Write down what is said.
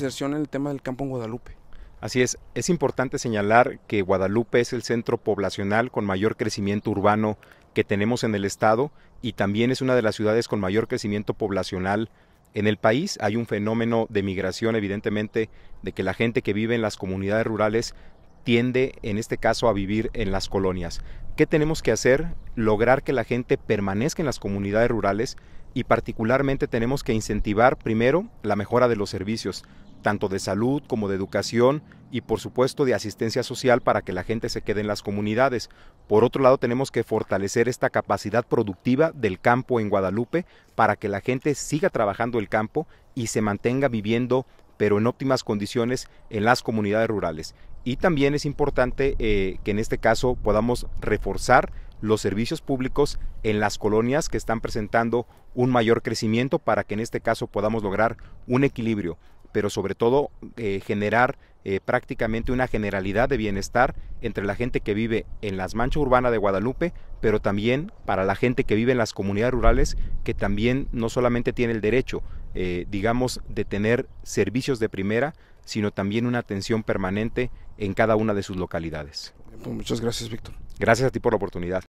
inserción en el tema del campo en Guadalupe. Así es, es importante señalar que Guadalupe es el centro poblacional con mayor crecimiento urbano que tenemos en el estado y también es una de las ciudades con mayor crecimiento poblacional en el país. Hay un fenómeno de migración, evidentemente, de que la gente que vive en las comunidades rurales tiende, en este caso, a vivir en las colonias. ¿Qué tenemos que hacer? Lograr que la gente permanezca en las comunidades rurales y particularmente tenemos que incentivar primero la mejora de los servicios tanto de salud como de educación y por supuesto de asistencia social para que la gente se quede en las comunidades. Por otro lado, tenemos que fortalecer esta capacidad productiva del campo en Guadalupe para que la gente siga trabajando el campo y se mantenga viviendo pero en óptimas condiciones en las comunidades rurales. Y también es importante eh, que en este caso podamos reforzar los servicios públicos en las colonias que están presentando un mayor crecimiento para que en este caso podamos lograr un equilibrio pero sobre todo eh, generar eh, prácticamente una generalidad de bienestar entre la gente que vive en las manchas urbanas de Guadalupe, pero también para la gente que vive en las comunidades rurales, que también no solamente tiene el derecho, eh, digamos, de tener servicios de primera, sino también una atención permanente en cada una de sus localidades. Pues muchas gracias, Víctor. Gracias a ti por la oportunidad.